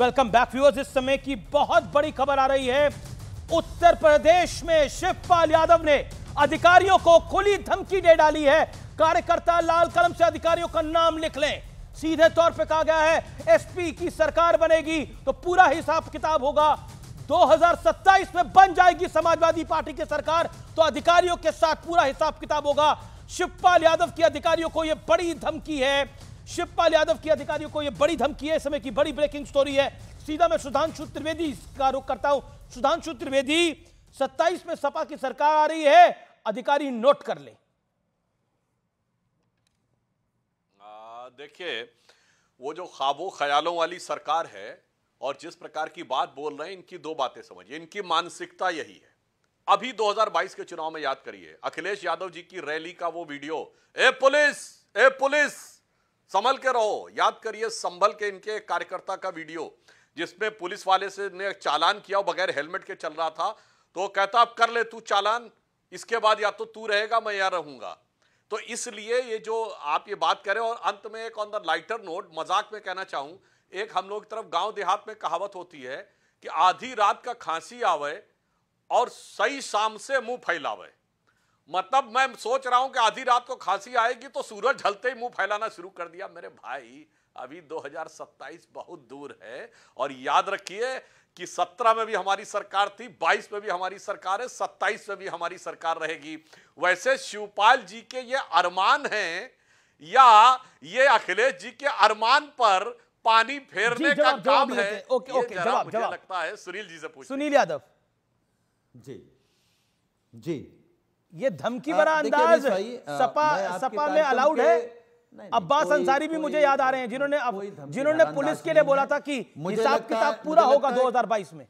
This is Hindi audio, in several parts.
वेलकम बैक व्यूअर्स इस समय की बहुत बड़ी खबर आ रही है उत्तर प्रदेश में शिवपाल यादव ने अधिकारियों को खुली धमकी दे डाली है कार्यकर्ता लाल कलम से अधिकारियों का नाम लिख लें सीधे तौर पे कहा गया है एसपी की सरकार बनेगी तो पूरा हिसाब किताब होगा 2027 में बन जाएगी समाजवादी पार्टी की सरकार तो अधिकारियों के साथ पूरा हिसाब किताब होगा शिवपाल यादव के अधिकारियों को यह बड़ी धमकी है शिवपाल यादव के अधिकारियों को यह बड़ी धमकी है समय की बड़ी ब्रेकिंग स्टोरी है सीधा मैं सुधांशु त्रिवेदी का रुख करता हूं सुधांशु त्रिवेदी 27 में सपा की सरकार आ रही है अधिकारी नोट कर ले देखिए वो जो खाबो ख्यालों वाली सरकार है और जिस प्रकार की बात बोल रहे हैं इनकी दो बातें समझिए इनकी मानसिकता यही है अभी 2022 के चुनाव में याद करिए अखिलेश यादव जी की रैली का वो वीडियो ए पुलिस ए पुलिस संभल के रहो याद करिए संभल के इनके कार्यकर्ता का वीडियो जिसमें पुलिस वाले से ने चालान किया बगैर हेलमेट के चल रहा था तो कहता अब कर ले तू चालान इसके बाद या तो तू रहेगा मैं यहां रहूंगा तो इसलिए ये जो आप ये बात करें और अंत में एक ऑन द लाइटर नोट मजाक में कहना चाहूं एक हम लोग की तरफ गांव देहात में कहावत होती है कि आधी रात का खांसी आवे और सही शाम से मुंह फैलावे मतलब मैं सोच रहा हूं कि आधी रात को खांसी आएगी तो सूरज ढलते ही मुंह फैलाना शुरू कर दिया मेरे भाई अभी 2027 बहुत दूर है और याद रखिए कि 17 में भी हमारी सरकार थी 22 में भी हमारी सरकार है 27 में भी हमारी सरकार रहेगी वैसे शिवपाल जी के ये अरमान हैं या ये अखिलेश जी के अरमान पर पानी फेरने का काम है ओके ओके जवाब मुझे लगता है सुनील जी से पूछ सुनील यादव जी जी ये धमकी भरा अंदाज सपा सपा में अलाउड तो है अब्बास अंसारी भी मुझे याद आ रहे हैं जिन्होंने अब जिन्होंने पुलिस के लिए बोला था कि हिसाब किताब पूरा होगा 2022 में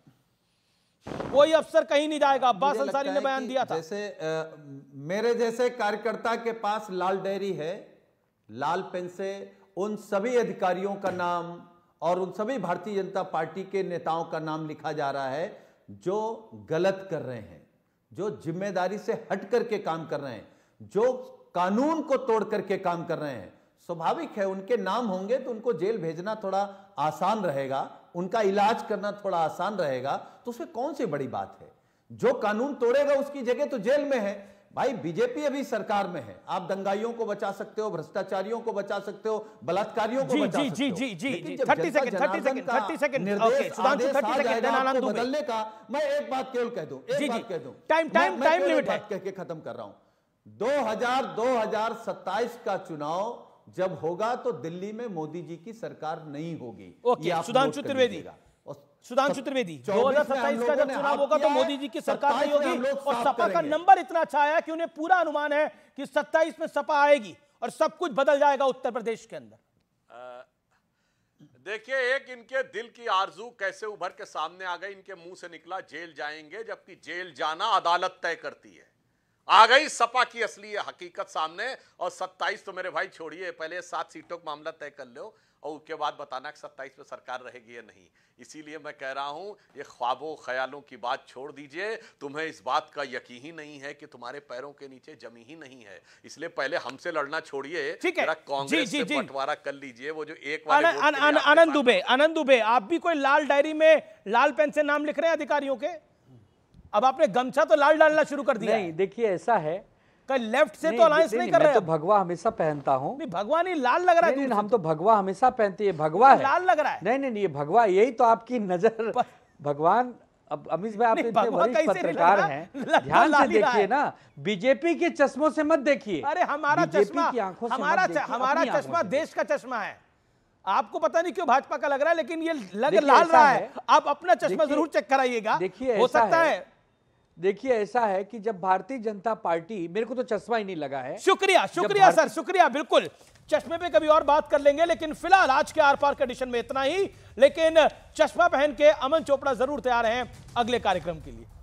कोई अफसर कहीं नहीं जाएगा अब्बास अंसारी ने बयान दिया था जैसे आ, मेरे जैसे कार्यकर्ता के पास लाल डेयरी है लाल पेन से उन सभी अधिकारियों का नाम और उन सभी भारतीय जनता पार्टी के नेताओं का नाम लिखा जा रहा है जो गलत कर रहे हैं जो जिम्मेदारी से हट करके काम कर रहे हैं जो कानून को तोड़ करके काम कर रहे हैं स्वाभाविक है उनके नाम होंगे तो उनको जेल भेजना थोड़ा आसान रहेगा उनका इलाज करना थोड़ा आसान रहेगा तो उसमें कौन सी बड़ी बात है जो कानून तोड़ेगा उसकी जगह तो जेल में है भाई बीजेपी अभी सरकार में है आप दंगाइयों को बचा सकते हो भ्रष्टाचारियों को बचा सकते हो बलात्कारियों को जी, बचा जी, सकते जी, जी, जी, thirty second thirty second thirty second निर्देश बदलने का मैं एक बात केवल कह दूं एक बात कह दूं टाइम टाइम टाइम लिमिट है कह खत्म कर रहा हूं 2000 2027 का चुनाव जब होगा तो दिल्ली में मोदी जी की सरकार नहीं होगी सुधांशु त्रिवेदी का सुधांशु त्रिवेदी दो हजार सत्ताईस का जब चुनाव होगा तो मोदी जी की सरकार नहीं होगी और सपा का नंबर इतना अच्छा आया कि उन्हें पूरा अनुमान है कि सत्ताईस में सपा आएगी और सब कुछ बदल जाएगा उत्तर प्रदेश के अंदर देखिए एक इनके दिल की आरजू कैसे उभर के सामने आ गई इनके मुंह से निकला जेल जाएंगे जबकि जेल जाना अदालत तय करती है आ गई सपा की असली हकीकत सामने और 27 तो मेरे भाई छोड़िए पहले सात सीटों का मामला तय कर लो और उसके बाद बताना कि सत्ताईस में सरकार रहेगी या नहीं इसीलिए मैं कह रहा हूं ये ख्वाबों ख्यालों की बात छोड़ दीजिए तुम्हें इस बात का यकीन ही नहीं है कि तुम्हारे पैरों के नीचे जमी ही नहीं है इसलिए पहले हमसे लड़ना छोड़िए कांग्रेस से बंटवारा कर लीजिए वो जो एक आनंद दुबे आनंद दुबे आप भी कोई लाल डायरी में लाल पेन से नाम लिख रहे हैं अधिकारियों के अब आपने गमछा तो लाल डालना शुरू कर दिया नहीं देखिए ऐसा है कल लेफ्ट से तो अलायंस नहीं, कर रहे तो भगवा हमेशा पहनता हूँ भगवान ही लाल लग रहा है हम तो।, तो भगवा हमेशा पहनते हैं भगवा है लाल लग रहा है नहीं नहीं नहीं ये भगवा यही तो आपकी नजर भगवान अब अमित भाई आप इतने वरिष्ठ पत्रकार हैं तो ध्यान से देखिए ना बीजेपी के चश्मों से मत देखिए अरे हमारा चश्मा की आंखों से हमारा हमारा चश्मा देश का चश्मा है आपको पता नहीं क्यों भाजपा का लग रहा है लेकिन ये लग लाल रहा है आप अपना चश्मा जरूर चेक कराइएगा देखिए हो सकता है देखिए ऐसा है कि जब भारतीय जनता पार्टी मेरे को तो चश्मा ही नहीं लगा है शुक्रिया शुक्रिया सर शुक्रिया बिल्कुल चश्मे पे कभी और बात कर लेंगे लेकिन फिलहाल आज के आर पार कंडीशन में इतना ही लेकिन चश्मा पहन के अमन चोपड़ा जरूर तैयार हैं अगले कार्यक्रम के लिए